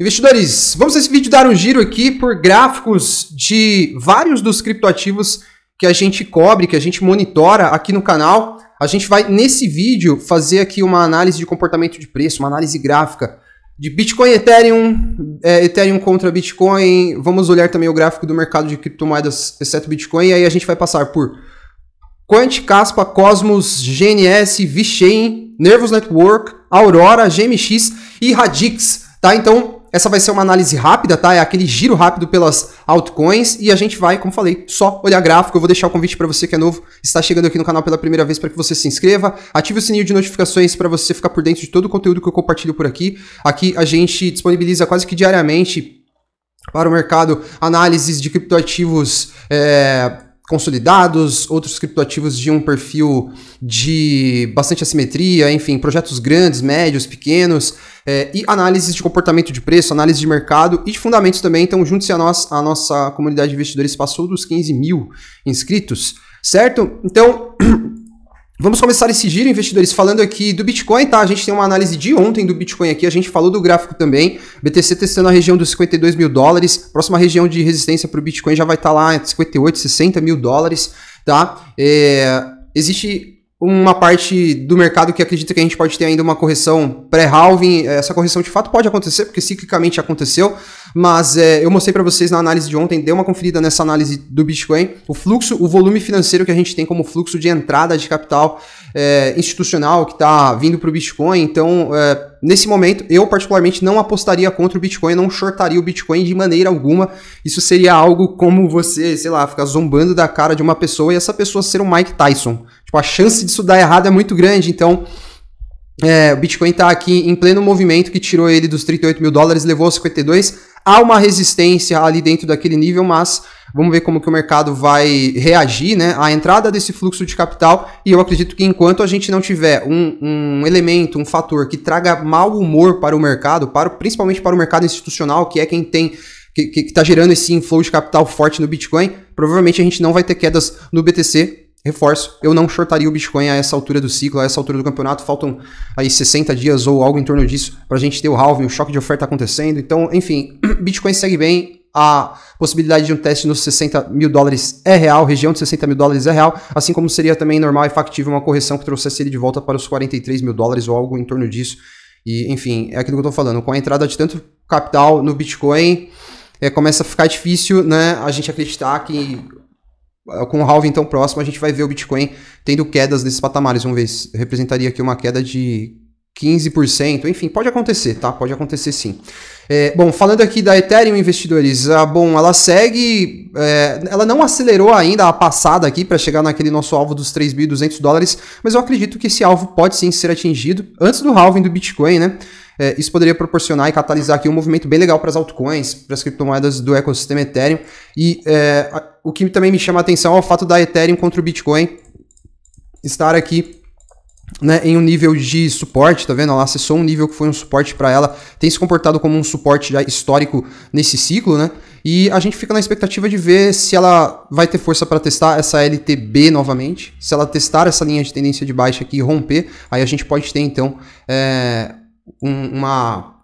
Investidores, vamos nesse vídeo dar um giro aqui por gráficos de vários dos criptoativos que a gente cobre, que a gente monitora aqui no canal. A gente vai, nesse vídeo, fazer aqui uma análise de comportamento de preço, uma análise gráfica de Bitcoin, Ethereum, é, Ethereum contra Bitcoin. Vamos olhar também o gráfico do mercado de criptomoedas, exceto Bitcoin, e aí a gente vai passar por Quant, Caspa, Cosmos, GNS, VeChain, Nervous Network, Aurora, GMX e Radix. Tá? Então, essa vai ser uma análise rápida, tá? É aquele giro rápido pelas altcoins e a gente vai, como falei, só olhar gráfico. Eu vou deixar o convite para você que é novo, está chegando aqui no canal pela primeira vez para que você se inscreva, ative o sininho de notificações para você ficar por dentro de todo o conteúdo que eu compartilho por aqui. Aqui a gente disponibiliza quase que diariamente para o mercado análises de criptoativos é, consolidados, outros criptoativos de um perfil de bastante assimetria, enfim, projetos grandes, médios, pequenos, é, e análises de comportamento de preço, análise de mercado e de fundamentos também. Então, junte-se a nós, a nossa comunidade de investidores passou dos 15 mil inscritos, certo? Então, Vamos começar esse giro, investidores, falando aqui do Bitcoin, tá? A gente tem uma análise de ontem do Bitcoin aqui, a gente falou do gráfico também. BTC testando a região dos 52 mil dólares. Próxima região de resistência para o Bitcoin já vai estar tá lá em 58, 60 mil dólares, tá? É, existe uma parte do mercado que acredita que a gente pode ter ainda uma correção pré-halving. É, essa correção de fato pode acontecer, porque ciclicamente aconteceu, mas é, eu mostrei para vocês na análise de ontem, dê uma conferida nessa análise do Bitcoin, o fluxo, o volume financeiro que a gente tem como fluxo de entrada de capital é, institucional que está vindo para o Bitcoin. Então, é, nesse momento, eu particularmente não apostaria contra o Bitcoin, não shortaria o Bitcoin de maneira alguma. Isso seria algo como você, sei lá, ficar zombando da cara de uma pessoa e essa pessoa ser o Mike Tyson. Tipo, a chance disso dar errado é muito grande. Então, é, o Bitcoin está aqui em pleno movimento que tirou ele dos 38 mil dólares, levou aos 52. Há uma resistência ali dentro daquele nível, mas vamos ver como que o mercado vai reagir né, à entrada desse fluxo de capital. E eu acredito que enquanto a gente não tiver um, um elemento, um fator que traga mau humor para o mercado, para, principalmente para o mercado institucional, que é quem tem que está gerando esse inflow de capital forte no Bitcoin, provavelmente a gente não vai ter quedas no BTC reforço, eu não shortaria o Bitcoin a essa altura do ciclo, a essa altura do campeonato. Faltam aí 60 dias ou algo em torno disso para a gente ter o halving, o choque de oferta acontecendo. Então, enfim, Bitcoin segue bem. A possibilidade de um teste nos 60 mil dólares é real, região de 60 mil dólares é real, assim como seria também normal e factível uma correção que trouxesse ele de volta para os 43 mil dólares ou algo em torno disso. E, enfim, é aquilo que eu estou falando. Com a entrada de tanto capital no Bitcoin, é, começa a ficar difícil né, a gente acreditar que com o halving tão próximo, a gente vai ver o Bitcoin tendo quedas desses patamares. Vamos ver, se representaria aqui uma queda de 15%, enfim, pode acontecer, tá? Pode acontecer sim. É, bom, falando aqui da Ethereum, investidores, ah, bom, ela segue, é, ela não acelerou ainda a passada aqui para chegar naquele nosso alvo dos 3.200 dólares, mas eu acredito que esse alvo pode sim ser atingido antes do halving do Bitcoin, né? É, isso poderia proporcionar e catalisar aqui um movimento bem legal para as altcoins, para as criptomoedas do ecossistema Ethereum. E é, o que também me chama a atenção é o fato da Ethereum contra o Bitcoin estar aqui né, em um nível de suporte, tá vendo? Ela acessou um nível que foi um suporte para ela, tem se comportado como um suporte já histórico nesse ciclo, né? E a gente fica na expectativa de ver se ela vai ter força para testar essa LTB novamente, se ela testar essa linha de tendência de baixa aqui e romper, aí a gente pode ter então é, uma,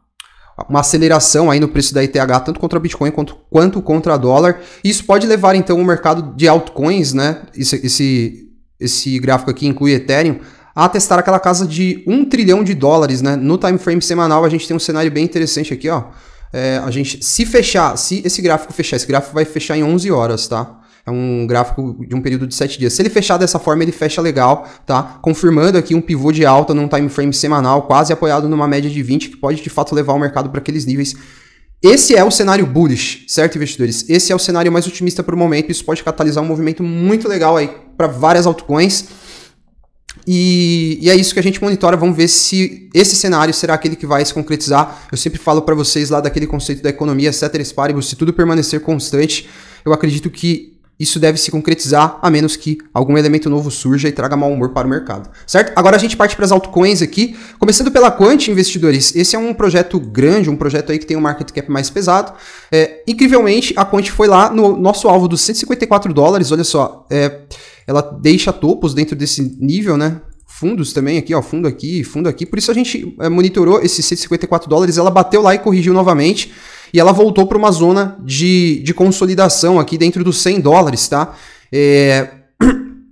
uma aceleração aí no preço da ETH, tanto contra Bitcoin quanto, quanto contra dólar. Isso pode levar, então, o mercado de altcoins, né? Esse, esse, esse gráfico aqui inclui Ethereum, a testar aquela casa de 1 trilhão de dólares, né? No time frame semanal, a gente tem um cenário bem interessante aqui, ó. É, a gente, se fechar, se esse gráfico fechar, esse gráfico vai fechar em 11 horas, tá? É um gráfico de um período de 7 dias. Se ele fechar dessa forma, ele fecha legal, tá? Confirmando aqui um pivô de alta num time frame semanal, quase apoiado numa média de 20, que pode de fato levar o mercado para aqueles níveis esse é o cenário bullish, certo, investidores? Esse é o cenário mais otimista para o momento. Isso pode catalisar um movimento muito legal aí para várias altcoins. E, e, é isso que a gente monitora. Vamos ver se esse cenário será aquele que vai se concretizar. Eu sempre falo para vocês lá daquele conceito da economia, etc. Paribus, se tudo permanecer constante, eu acredito que isso deve se concretizar a menos que algum elemento novo surja e traga mau humor para o mercado, certo? Agora a gente parte para as altcoins aqui, começando pela Quant, investidores. Esse é um projeto grande, um projeto aí que tem um market cap mais pesado. É, incrivelmente, a Quant foi lá no nosso alvo dos 154 dólares, olha só. É, ela deixa topos dentro desse nível, né? fundos também aqui, ó, fundo aqui, fundo aqui. Por isso a gente é, monitorou esses 154 dólares, ela bateu lá e corrigiu novamente. E ela voltou para uma zona de, de consolidação aqui dentro dos 100 dólares, tá? É,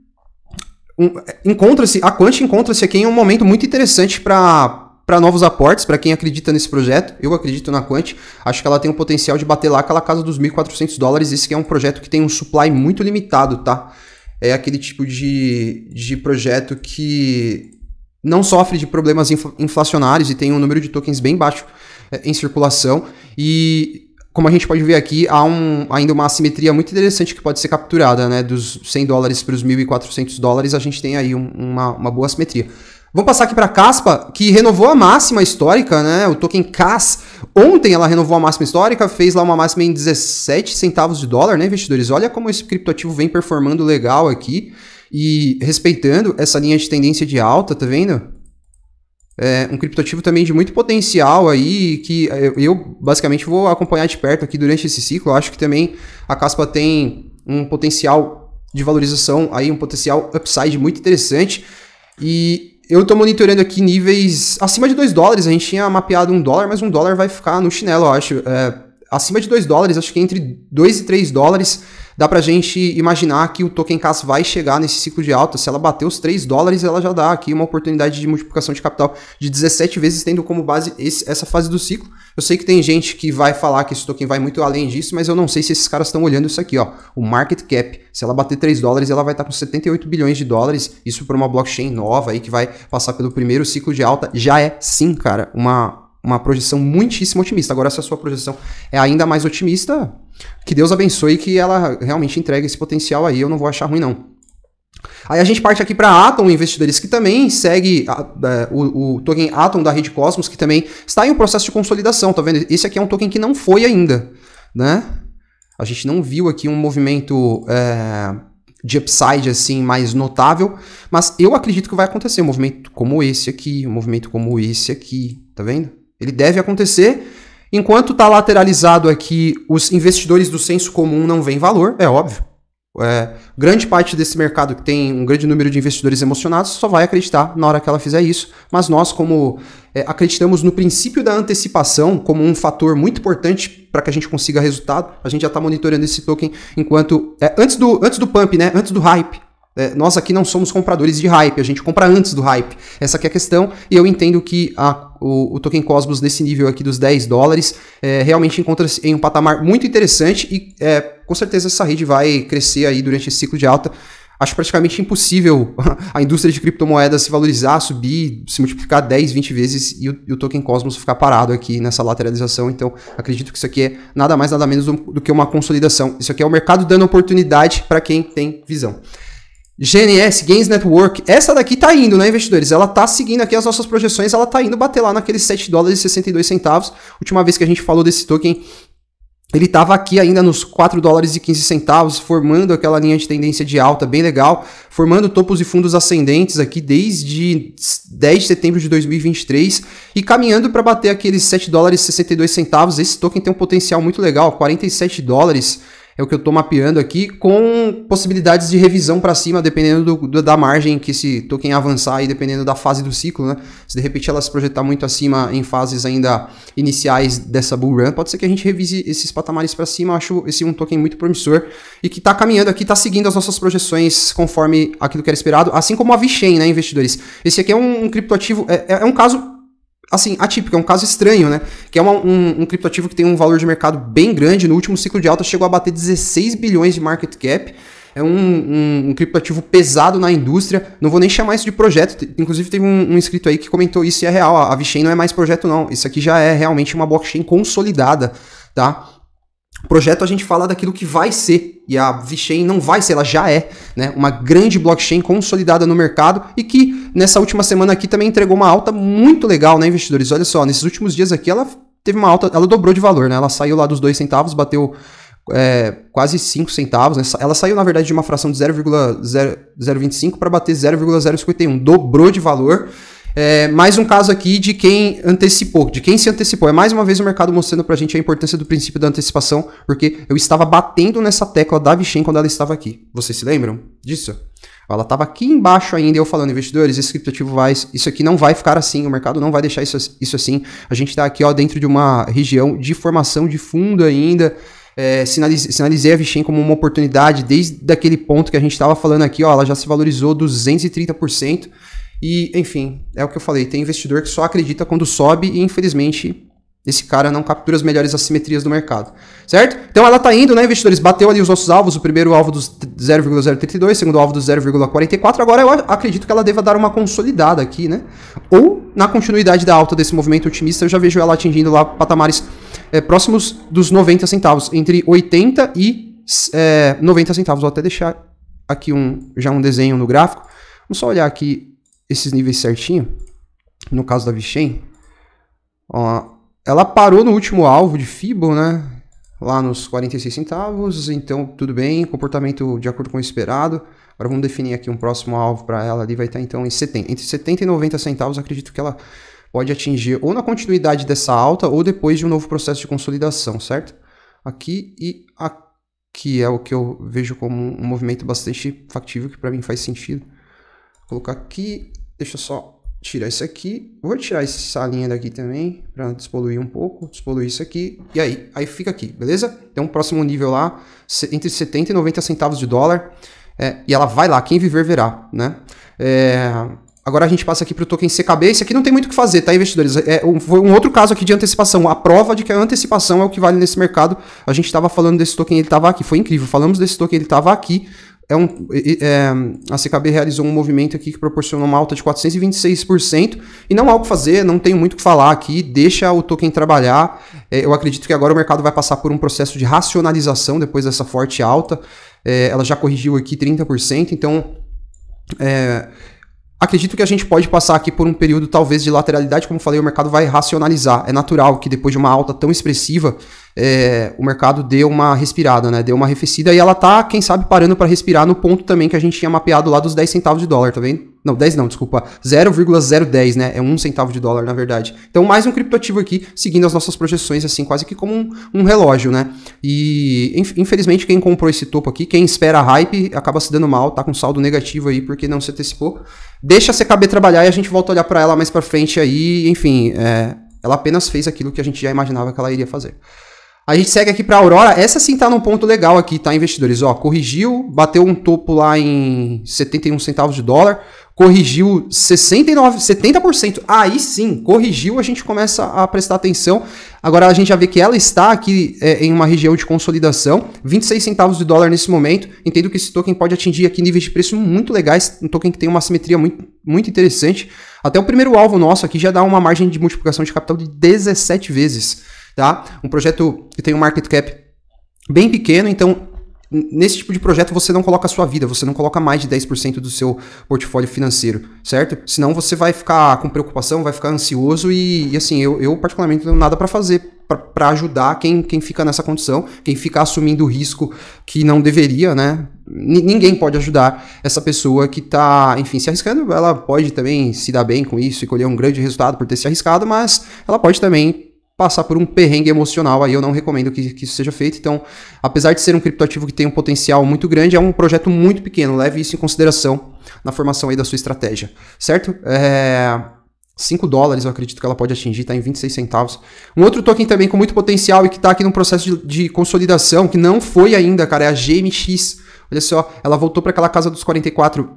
encontra-se a Quant encontra-se aqui em um momento muito interessante para para novos aportes, para quem acredita nesse projeto. Eu acredito na Quant, acho que ela tem o potencial de bater lá aquela casa dos 1.400 dólares. Esse é um projeto que tem um supply muito limitado, tá? É aquele tipo de, de projeto que não sofre de problemas inflacionários e tem um número de tokens bem baixo em circulação e como a gente pode ver aqui, há um, ainda uma assimetria muito interessante que pode ser capturada, né? Dos 100 dólares para os 1.400 dólares, a gente tem aí um, uma, uma boa assimetria. Vamos passar aqui para a Caspa, que renovou a máxima histórica, né? O token CAS. Ontem ela renovou a máxima histórica, fez lá uma máxima em 17 centavos de dólar, né, investidores? Olha como esse criptoativo vem performando legal aqui e respeitando essa linha de tendência de alta, tá vendo? é, um criptoativo também de muito potencial aí, que é, eu basicamente vou acompanhar de perto aqui durante esse ciclo. acho que também a Caspa tem um potencial de valorização aí, um potencial upside muito interessante. E eu estou monitorando aqui níveis acima de 2 dólares. A gente tinha mapeado 1 um dólar, mas 1 um dólar vai ficar no chinelo, eu acho. É, acima de 2 dólares, acho que entre 2 e 3 dólares dá pra gente imaginar que o token CAS vai chegar nesse ciclo de alta. Se ela bater os 3 dólares, ela já dá aqui uma oportunidade de multiplicação de capital de 17 vezes, tendo como base esse, essa fase do ciclo. Eu sei que tem gente que vai falar que esse token vai muito além disso, mas eu não sei se esses caras estão olhando isso aqui, ó. O market cap, se ela bater 3 dólares, ela vai estar tá com 78 bilhões de dólares. Isso para uma blockchain nova aí que vai passar pelo primeiro ciclo de alta, já é sim, cara, uma uma projeção muitíssimo otimista. Agora, se a sua projeção é ainda mais otimista, que Deus abençoe que ela realmente entregue esse potencial aí, eu não vou achar ruim, não. Aí a gente parte aqui para Atom Investidores, que também segue a, a, é, o, o, token Atom da rede Cosmos, que também está em um processo de consolidação, tá vendo? Esse aqui é um token que não foi ainda, né? A gente não viu aqui um movimento é, de upside assim mais notável, mas eu acredito que vai acontecer um movimento como esse aqui, um movimento como esse aqui, tá vendo? Ele deve acontecer. Enquanto está lateralizado aqui, os investidores do senso comum não veem valor, é óbvio. É, grande parte desse mercado que tem um grande número de investidores emocionados só vai acreditar na hora que ela fizer isso. Mas nós, como é, acreditamos no princípio da antecipação como um fator muito importante para que a gente consiga resultado, a gente já está monitorando esse token enquanto. É, antes, do, antes do pump, né? Antes do hype. É, nós aqui não somos compradores de hype, a gente compra antes do hype. Essa é a questão, e eu entendo que a, o, o, token Cosmos nesse nível aqui dos 10 dólares é, realmente encontra-se em um patamar muito interessante e é, com certeza essa rede vai crescer aí durante esse ciclo de alta. Acho praticamente impossível a indústria de criptomoedas se valorizar, subir, se multiplicar 10, 20 vezes e o, e o token Cosmos ficar parado aqui nessa lateralização. Então, acredito que isso aqui é nada mais, nada menos do, do que uma consolidação. Isso aqui é o mercado dando oportunidade para quem tem visão. GNS, Gains Network, essa daqui tá indo, né, investidores? Ela tá seguindo aqui as nossas projeções, ela tá indo bater lá naqueles 7 dólares e 62 centavos. Última vez que a gente falou desse token, ele estava aqui ainda nos 4 dólares e 15 centavos, formando aquela linha de tendência de alta bem legal, formando topos e fundos ascendentes aqui desde 10 de setembro de 2023 e caminhando para bater aqueles 7 dólares e 62 centavos. Esse token tem um potencial muito legal, 47 dólares é o que eu estou mapeando aqui, com possibilidades de revisão para cima, dependendo do, do, da margem que esse token avançar e dependendo da fase do ciclo, né? Se de repente ela se projetar muito acima em fases ainda iniciais dessa bull run, pode ser que a gente revise esses patamares para cima. Eu acho esse um token muito promissor e que está caminhando aqui, está seguindo as nossas projeções conforme aquilo que era esperado, assim como a VeChain, né, investidores? Esse aqui é um, um criptoativo, é, é, é um caso assim, atípico, é um caso estranho, né? Que é uma, um, um criptoativo que tem um valor de mercado bem grande, no último ciclo de alta chegou a bater 16 bilhões de market cap. É um, um, um criptoativo pesado na indústria. Não vou nem chamar isso de projeto. Inclusive, teve um, um inscrito aí que comentou isso e é real. A, a não é mais projeto, não. Isso aqui já é realmente uma blockchain consolidada, tá? Projeto a gente fala daquilo que vai ser, e a VeChain não vai ser, ela já é, né? Uma grande blockchain consolidada no mercado e que nessa última semana aqui também entregou uma alta muito legal, né, investidores? Olha só, nesses últimos dias aqui ela teve uma alta, ela dobrou de valor, né? Ela saiu lá dos dois centavos, bateu é, quase 5 centavos, né? Ela saiu, na verdade, de uma fração de 0,025 para bater 0,051, dobrou de valor. É, mais um caso aqui de quem antecipou, de quem se antecipou. É mais uma vez o mercado mostrando pra gente a importância do princípio da antecipação, porque eu estava batendo nessa tecla da Vichem quando ela estava aqui. Vocês se lembram disso? Ela estava aqui embaixo ainda, eu falando, investidores, esse criptativo vai, isso aqui não vai ficar assim, o mercado não vai deixar isso, isso assim. A gente está aqui ó, dentro de uma região de formação de fundo ainda. É, sinalize, sinalizei a Vichem como uma oportunidade desde aquele ponto que a gente estava falando aqui, ó, ela já se valorizou 230%. E, enfim, é o que eu falei. Tem investidor que só acredita quando sobe e, infelizmente, esse cara não captura as melhores assimetrias do mercado. Certo? Então ela está indo, né, investidores? Bateu ali os nossos alvos. O primeiro alvo dos 0,032, o segundo alvo dos 0,44. Agora eu acredito que ela deva dar uma consolidada aqui, né? Ou na continuidade da alta desse movimento otimista, eu já vejo ela atingindo lá patamares é, próximos dos 90 centavos, entre 80 e é, eh, 90 centavos. Vou até deixar aqui um, já um desenho no gráfico. Vamos só olhar aqui esses níveis certinho, no caso da Vichem, ó, ela parou no último alvo de Fibo, né? Lá nos 46 centavos, então tudo bem, comportamento de acordo com o esperado. Agora vamos definir aqui um próximo alvo para ela ali, vai estar então em 70, entre 70 e 90 centavos, acredito que ela pode atingir ou na continuidade dessa alta ou depois de um novo processo de consolidação, certo? Aqui e aqui é o que eu vejo como um movimento bastante factível que para mim faz sentido. Vou colocar aqui Deixa eu só tirar isso aqui. Vou tirar essa linha daqui também, para despoluir um pouco. Despoluir isso aqui. E aí, aí fica aqui, beleza? Tem um próximo nível lá, entre 70 e 90 centavos de dólar. É, e ela vai lá, quem viver verá, né? É, agora a gente passa aqui para o token CKB. Esse aqui não tem muito o que fazer, tá, investidores? É, foi um outro caso aqui de antecipação. A prova de que a antecipação é o que vale nesse mercado. A gente estava falando desse token, ele estava aqui. Foi incrível. Falamos desse token, ele estava aqui é um, é, a CKB realizou um movimento aqui que proporcionou uma alta de 426%, e não há o que fazer, não tenho muito o que falar aqui, deixa o token trabalhar. É, eu acredito que agora o mercado vai passar por um processo de racionalização depois dessa forte alta. É, ela já corrigiu aqui 30%, então é, Acredito que a gente pode passar aqui por um período talvez de lateralidade, como falei, o mercado vai racionalizar. É natural que depois de uma alta tão expressiva, é, o mercado dê uma respirada, né? Deu uma arrefecida e ela tá, quem sabe, parando para respirar no ponto também que a gente tinha mapeado lá dos 10 centavos de dólar, tá vendo? Não, 10 não, desculpa. 0,010, né? É um centavo de dólar, na verdade. Então, mais um criptoativo aqui, seguindo as nossas projeções, assim, quase que como um, um relógio, né? E, infelizmente, quem comprou esse topo aqui, quem espera hype, acaba se dando mal, tá com saldo negativo aí, porque não se antecipou. Deixa a CKB trabalhar e a gente volta a olhar para ela mais para frente aí, enfim, é, ela apenas fez aquilo que a gente já imaginava que ela iria fazer. A gente segue aqui para Aurora. Essa sim tá num ponto legal aqui, tá, investidores? Ó, corrigiu, bateu um topo lá em 71 centavos de dólar corrigiu 69, 70%. Aí sim, corrigiu, a gente começa a prestar atenção. Agora a gente já vê que ela está aqui é, em uma região de consolidação, 26 centavos de dólar nesse momento. Entendo que esse token pode atingir aqui níveis de preço muito legais, um token que tem uma simetria muito, muito interessante. Até o primeiro alvo nosso aqui já dá uma margem de multiplicação de capital de 17 vezes, tá? Um projeto que tem um market cap bem pequeno, então nesse tipo de projeto você não coloca a sua vida, você não coloca mais de 10% do seu portfólio financeiro, certo? Senão você vai ficar com preocupação, vai ficar ansioso e, e assim, eu, eu particularmente não tenho nada para fazer para ajudar quem, quem fica nessa condição, quem fica assumindo o risco que não deveria, né? N ninguém pode ajudar essa pessoa que está, enfim, se arriscando. Ela pode também se dar bem com isso e colher um grande resultado por ter se arriscado, mas ela pode também passar por um perrengue emocional, aí eu não recomendo que, que, isso seja feito. Então, apesar de ser um criptoativo que tem um potencial muito grande, é um projeto muito pequeno. Leve isso em consideração na formação aí da sua estratégia, certo? É... 5 dólares eu acredito que ela pode atingir, está em 26 centavos. Um outro token também com muito potencial e que está aqui num processo de, de consolidação, que não foi ainda, cara, é a GMX. Olha só, ela voltou para aquela casa dos 44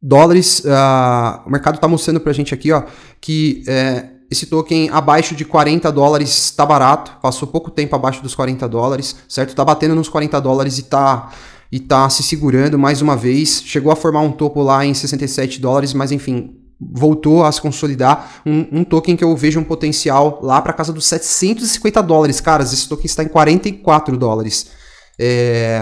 dólares. Uh, o mercado está mostrando para a gente aqui ó, que é, esse token abaixo de 40 dólares está barato, passou pouco tempo abaixo dos 40 dólares, certo? Está batendo nos 40 dólares e está e tá se segurando mais uma vez. Chegou a formar um topo lá em 67 dólares, mas enfim, voltou a se consolidar. Um, um token que eu vejo um potencial lá para casa dos 750 dólares, caras. Esse token está em 44 dólares. É...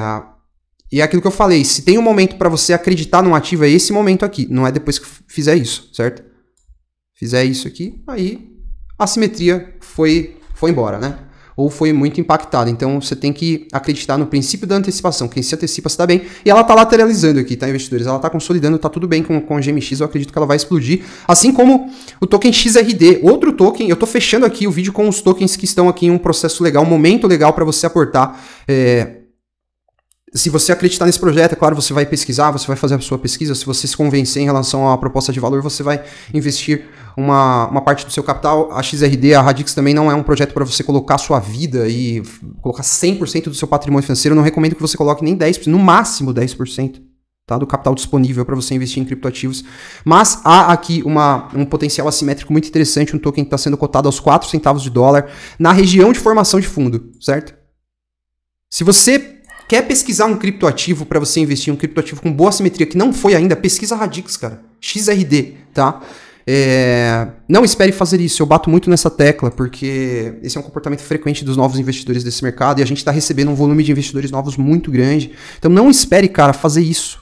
E é aquilo que eu falei, se tem um momento para você acreditar num ativo, é esse momento aqui, não é depois que fizer isso, certo? fizer isso aqui, aí a simetria foi, foi embora, né? Ou foi muito impactada. Então você tem que acreditar no princípio da antecipação. Quem se antecipa se dá bem. E ela está lateralizando aqui, tá, investidores? Ela está consolidando, está tudo bem com, com a GMX. Eu acredito que ela vai explodir. Assim como o token XRD, outro token. Eu estou fechando aqui o vídeo com os tokens que estão aqui em um processo legal, um momento legal para você aportar. É, se você acreditar nesse projeto, é claro, você vai pesquisar, você vai fazer a sua pesquisa. Se você se convencer em relação à proposta de valor, você vai investir uma, uma parte do seu capital. A XRD, a Radix também não é um projeto para você colocar sua vida e colocar 100% do seu patrimônio financeiro. Eu não recomendo que você coloque nem 10%, no máximo 10%. Tá, do capital disponível para você investir em criptoativos. Mas há aqui uma, um potencial assimétrico muito interessante, um token que está sendo cotado aos 4 centavos de dólar na região de formação de fundo, certo? Se você quer pesquisar um criptoativo para você investir um criptoativo com boa simetria que não foi ainda, pesquisa Radix, cara. XRD, tá? É, não espere fazer isso, eu bato muito nessa tecla, porque esse é um comportamento frequente dos novos investidores desse mercado e a gente está recebendo um volume de investidores novos muito grande. Então não espere, cara, fazer isso.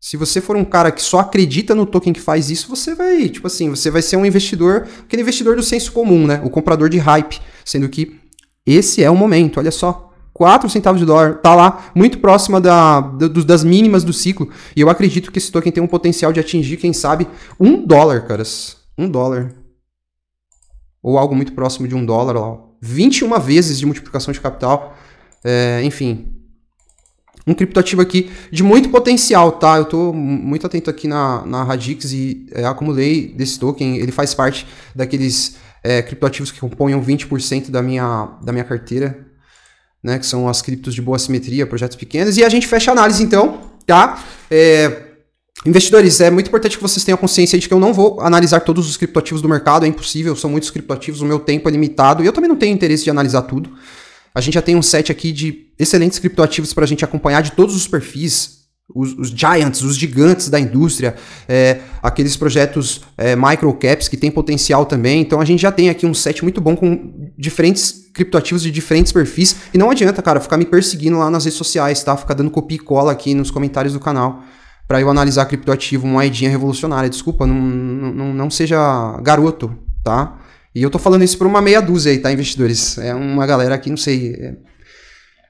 Se você for um cara que só acredita no token que faz isso, você vai, tipo assim, você vai ser um investidor, aquele investidor do senso comum, né? O comprador de hype, sendo que esse é o momento, olha só, 4 centavos de dólar, tá lá, muito próxima da, das mínimas do ciclo. E eu acredito que esse token tem um potencial de atingir, quem sabe, um dólar, caras. Um dólar. Ou algo muito próximo de um dólar lá. 21 vezes de multiplicação de capital. É, enfim. Um criptoativo aqui de muito potencial, tá? Eu tô muito atento aqui na, na Radix e é, acumulei desse token. Ele faz parte daqueles é, criptoativos que componham 20% da minha, da minha carteira né, que são as criptos de boa simetria, projetos pequenos. E a gente fecha a análise então, tá? É, Investidores, é muito importante que vocês tenham consciência de que eu não vou analisar todos os criptoativos do mercado, é impossível, são muitos criptoativos, o meu tempo é limitado e eu também não tenho interesse de analisar tudo. A gente já tem um set aqui de excelentes criptoativos para a gente acompanhar de todos os perfis, os, os, giants, os gigantes da indústria, é, aqueles projetos é, microcaps que tem potencial também. Então a gente já tem aqui um set muito bom com diferentes criptoativos de diferentes perfis. E não adianta, cara, ficar me perseguindo lá nas redes sociais, tá? Ficar dando copia e cola aqui nos comentários do canal para eu analisar criptoativo, moedinha revolucionária. Desculpa, não, não, não seja garoto, tá? E eu tô falando isso pra uma meia dúzia aí, tá, investidores? É uma galera que, não sei, é,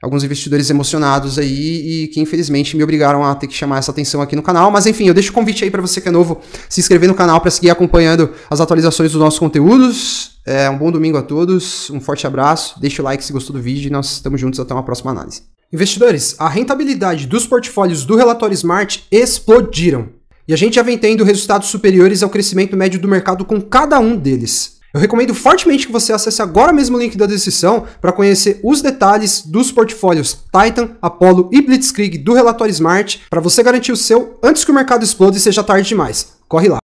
alguns investidores emocionados aí e que infelizmente me obrigaram a ter que chamar essa atenção aqui no canal. Mas enfim, eu deixo o convite aí para você que é novo se inscrever no canal para seguir acompanhando as atualizações dos nossos conteúdos. É, um bom domingo a todos, um forte abraço, deixa o like se gostou do vídeo e nós estamos juntos até uma próxima análise. Investidores, a rentabilidade dos portfólios do relatório Smart explodiram. E a gente já vem tendo resultados superiores ao crescimento médio do mercado com cada um deles. Eu recomendo fortemente que você acesse agora mesmo o link da descrição para conhecer os detalhes dos portfólios Titan, Apollo e Blitzkrieg do relatório Smart para você garantir o seu antes que o mercado exploda e seja tarde demais. Corre lá!